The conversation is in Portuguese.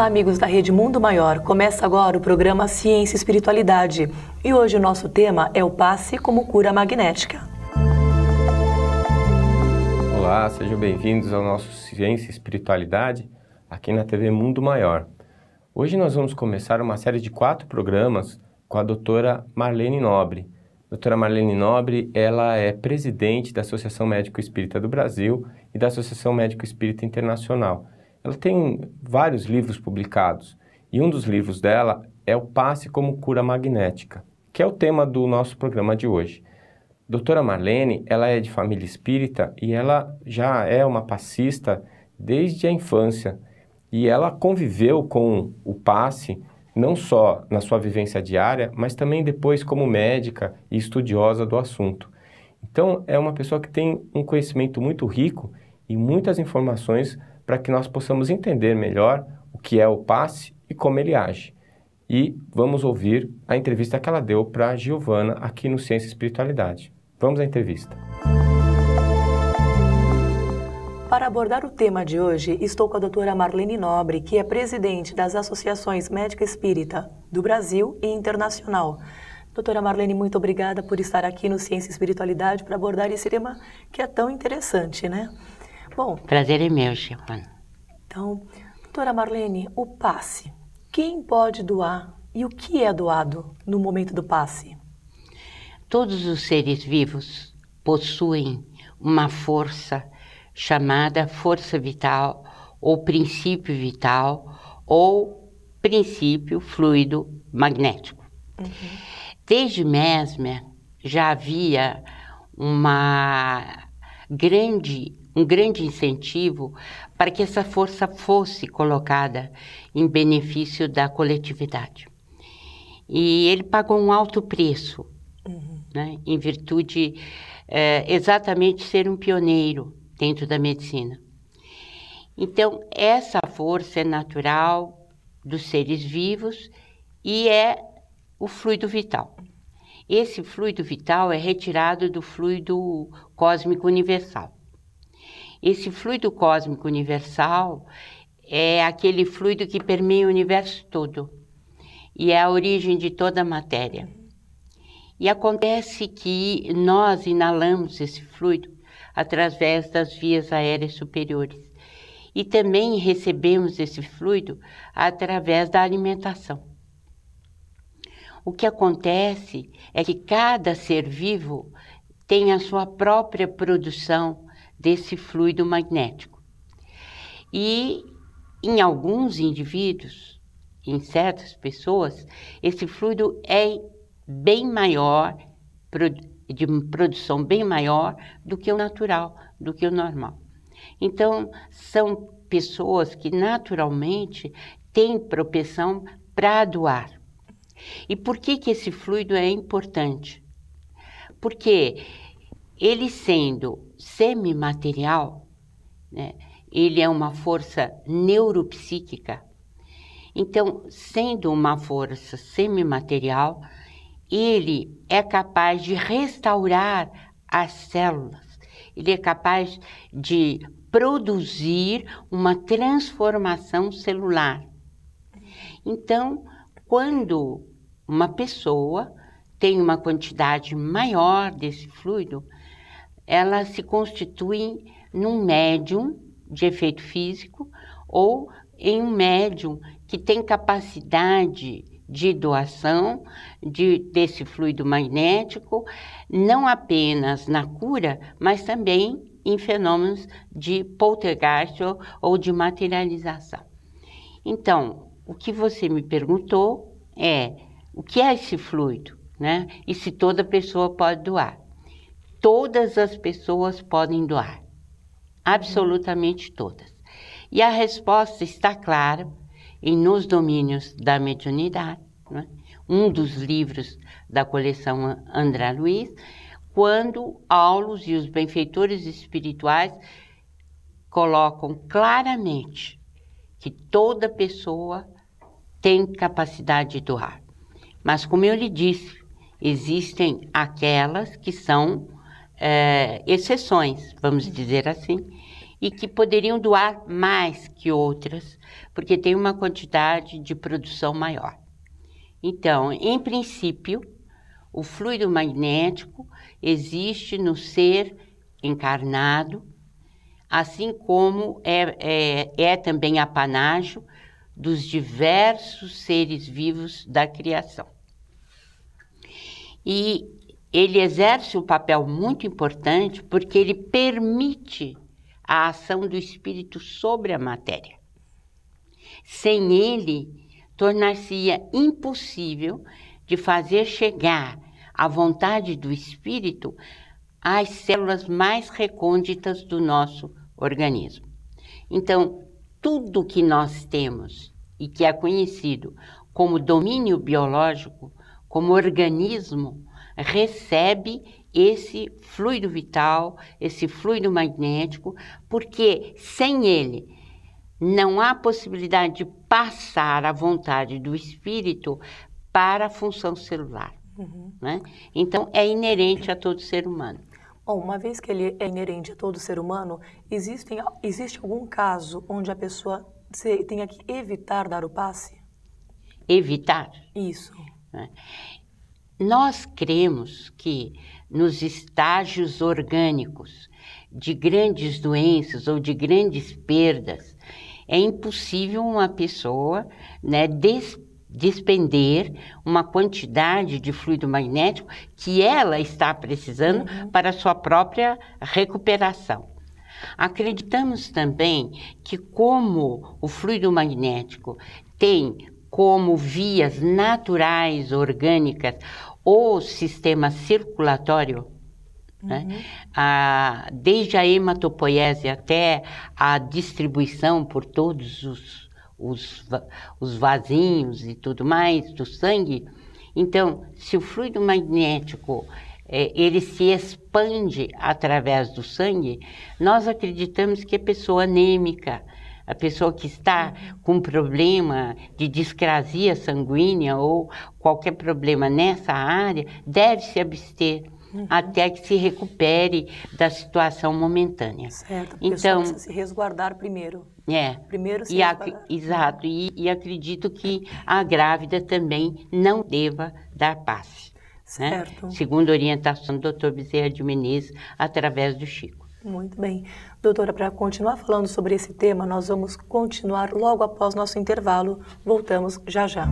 Olá, amigos da Rede Mundo Maior. Começa agora o programa Ciência e Espiritualidade. E hoje o nosso tema é o passe como cura magnética. Olá, sejam bem-vindos ao nosso Ciência e Espiritualidade aqui na TV Mundo Maior. Hoje nós vamos começar uma série de quatro programas com a doutora Marlene Nobre. doutora Marlene Nobre, ela é presidente da Associação Médico Espírita do Brasil e da Associação Médico Espírita Internacional. Ela tem vários livros publicados e um dos livros dela é O Passe como Cura Magnética, que é o tema do nosso programa de hoje. Doutora Marlene, ela é de família espírita e ela já é uma passista desde a infância. E ela conviveu com o passe não só na sua vivência diária, mas também depois como médica e estudiosa do assunto. Então, é uma pessoa que tem um conhecimento muito rico e muitas informações para que nós possamos entender melhor o que é o passe e como ele age. E vamos ouvir a entrevista que ela deu para a Giovana aqui no Ciência e Espiritualidade. Vamos à entrevista. Para abordar o tema de hoje, estou com a doutora Marlene Nobre, que é presidente das Associações Médica Espírita do Brasil e Internacional. Doutora Marlene, muito obrigada por estar aqui no Ciência e Espiritualidade para abordar esse tema que é tão interessante, né? Bom, prazer é meu, Chico. Então, doutora Marlene, o passe. Quem pode doar e o que é doado no momento do passe? Todos os seres vivos possuem uma força chamada força vital ou princípio vital ou princípio fluido magnético. Uhum. Desde Mesmer já havia uma grande um grande incentivo para que essa força fosse colocada em benefício da coletividade. E ele pagou um alto preço, uhum. né, em virtude é, exatamente ser um pioneiro dentro da medicina. Então, essa força é natural dos seres vivos e é o fluido vital. Esse fluido vital é retirado do fluido cósmico universal. Esse fluido cósmico universal é aquele fluido que permeia o universo todo e é a origem de toda a matéria. E acontece que nós inalamos esse fluido através das vias aéreas superiores e também recebemos esse fluido através da alimentação. O que acontece é que cada ser vivo tem a sua própria produção desse fluido magnético. E em alguns indivíduos, em certas pessoas, esse fluido é bem maior, de produção bem maior do que o natural, do que o normal. Então, são pessoas que naturalmente têm propensão para doar. E por que, que esse fluido é importante? Porque ele sendo semimaterial, né, ele é uma força neuropsíquica. Então, sendo uma força semimaterial, ele é capaz de restaurar as células. Ele é capaz de produzir uma transformação celular. Então, quando uma pessoa tem uma quantidade maior desse fluido, elas se constituem num médium de efeito físico ou em um médium que tem capacidade de doação de, desse fluido magnético, não apenas na cura, mas também em fenômenos de poltergeist ou, ou de materialização. Então, o que você me perguntou é o que é esse fluido, né? E se toda pessoa pode doar todas as pessoas podem doar. Absolutamente todas. E a resposta está clara em Nos Domínios da Mediunidade, né? um dos livros da coleção André Luiz, quando Aulos e os benfeitores espirituais colocam claramente que toda pessoa tem capacidade de doar. Mas, como eu lhe disse, existem aquelas que são é, exceções, vamos dizer assim, e que poderiam doar mais que outras, porque tem uma quantidade de produção maior. Então, em princípio, o fluido magnético existe no ser encarnado, assim como é, é, é também apanágio dos diversos seres vivos da criação. E ele exerce um papel muito importante porque ele permite a ação do espírito sobre a matéria. Sem ele, tornar-se-ia impossível de fazer chegar a vontade do espírito às células mais recônditas do nosso organismo. Então, tudo que nós temos e que é conhecido como domínio biológico, como organismo, recebe esse fluido vital, esse fluido magnético, porque sem ele não há possibilidade de passar a vontade do espírito para a função celular. Uhum. Né? Então, é inerente a todo ser humano. Bom, uma vez que ele é inerente a todo ser humano, existem, existe algum caso onde a pessoa tenha que evitar dar o passe? Evitar? Isso. Né? Nós cremos que nos estágios orgânicos de grandes doenças ou de grandes perdas, é impossível uma pessoa né, des despender uma quantidade de fluido magnético que ela está precisando uhum. para sua própria recuperação. Acreditamos também que, como o fluido magnético tem como vias naturais orgânicas o sistema circulatório, né? uhum. né? a, desde a hematopoiese até a distribuição por todos os, os, os vasinhos e tudo mais do sangue. Então, se o fluido magnético é, ele se expande através do sangue, nós acreditamos que a é pessoa anêmica, a pessoa que está com problema de discrasia sanguínea ou qualquer problema nessa área deve se abster uhum. até que se recupere da situação momentânea. Certo, então se resguardar primeiro. É. Primeiro se e resguardar. Exato, e, e, acredito que a grávida também não deva dar passe. Né? Certo. Né? Segundo a orientação do Dr. Bezerra de Menezes, através do Chico. Muito bem. Doutora, para continuar falando sobre esse tema, nós vamos continuar logo após nosso intervalo. Voltamos já já.